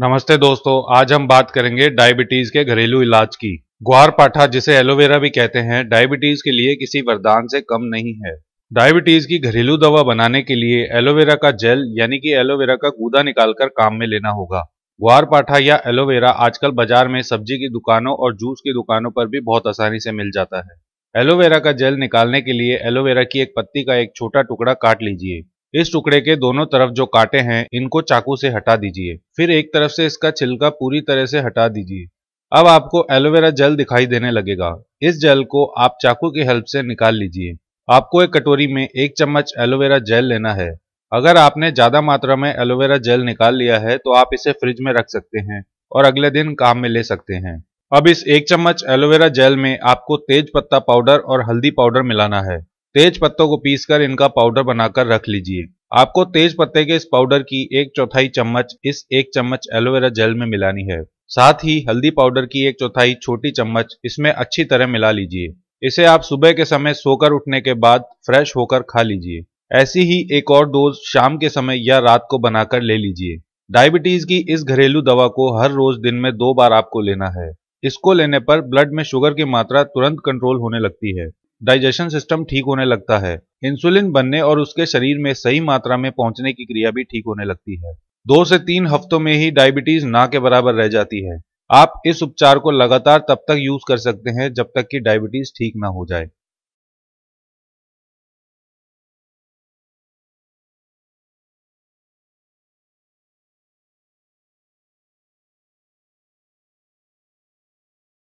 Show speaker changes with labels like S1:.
S1: नमस्ते दोस्तों आज हम बात करेंगे डायबिटीज के घरेलू इलाज की ग्वार पाठा जिसे एलोवेरा भी कहते हैं डायबिटीज के लिए किसी वरदान से कम नहीं है डायबिटीज की घरेलू दवा बनाने के लिए एलोवेरा का जेल यानी कि एलोवेरा का गूदा निकालकर काम में लेना होगा ग्वार पाठा या एलोवेरा आजकल बाजार में सब्जी की दुकानों और जूस की दुकानों पर भी बहुत आसानी से मिल जाता है एलोवेरा का जेल निकालने के लिए एलोवेरा की एक पत्ती का एक छोटा टुकड़ा काट लीजिए इस टुकड़े के दोनों तरफ जो कांटे हैं इनको चाकू से हटा दीजिए फिर एक तरफ से इसका छिलका पूरी तरह से हटा दीजिए अब आपको एलोवेरा जेल दिखाई देने लगेगा इस जेल को आप चाकू की हेल्प से निकाल लीजिए आपको एक कटोरी में एक चम्मच एलोवेरा जेल लेना है अगर आपने ज़्यादा मात्रा में एलोवेरा जेल निकाल लिया है तो आप इसे फ्रिज में रख सकते हैं और अगले दिन काम में ले सकते हैं अब इस एक चम्मच एलोवेरा जेल में आपको तेज पत्ता पाउडर और हल्दी पाउडर मिलाना है तेज पत्तों को पीसकर इनका पाउडर बनाकर रख लीजिए आपको तेज पत्ते के इस पाउडर की एक चौथाई चम्मच इस एक चम्मच एलोवेरा जेल में मिलानी है साथ ही हल्दी पाउडर की एक चौथाई छोटी चम्मच इसमें अच्छी तरह मिला लीजिए इसे आप सुबह के समय सोकर उठने के बाद फ्रेश होकर खा लीजिए ऐसी ही एक और डोज शाम के समय या रात को बनाकर ले लीजिए डायबिटीज की इस घरेलू दवा को हर रोज दिन में दो बार आपको लेना है इसको लेने पर ब्लड में शुगर की मात्रा तुरंत कंट्रोल होने लगती है डाइजेशन सिस्टम ठीक होने लगता है इंसुलिन बनने और उसके शरीर में सही मात्रा में पहुंचने की क्रिया भी ठीक होने लगती है दो से तीन हफ्तों में ही डायबिटीज ना के बराबर रह जाती है आप इस उपचार को लगातार तब तक यूज कर सकते हैं जब तक कि डायबिटीज ठीक ना हो जाए